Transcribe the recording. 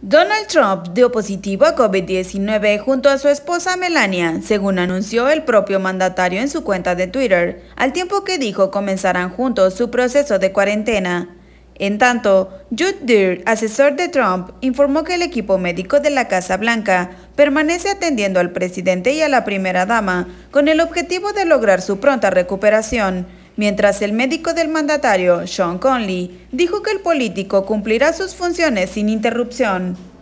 Donald Trump dio positivo a COVID-19 junto a su esposa Melania, según anunció el propio mandatario en su cuenta de Twitter, al tiempo que dijo comenzarán juntos su proceso de cuarentena. En tanto, Jude Deer, asesor de Trump, informó que el equipo médico de la Casa Blanca permanece atendiendo al presidente y a la primera dama con el objetivo de lograr su pronta recuperación mientras el médico del mandatario, Sean Conley, dijo que el político cumplirá sus funciones sin interrupción.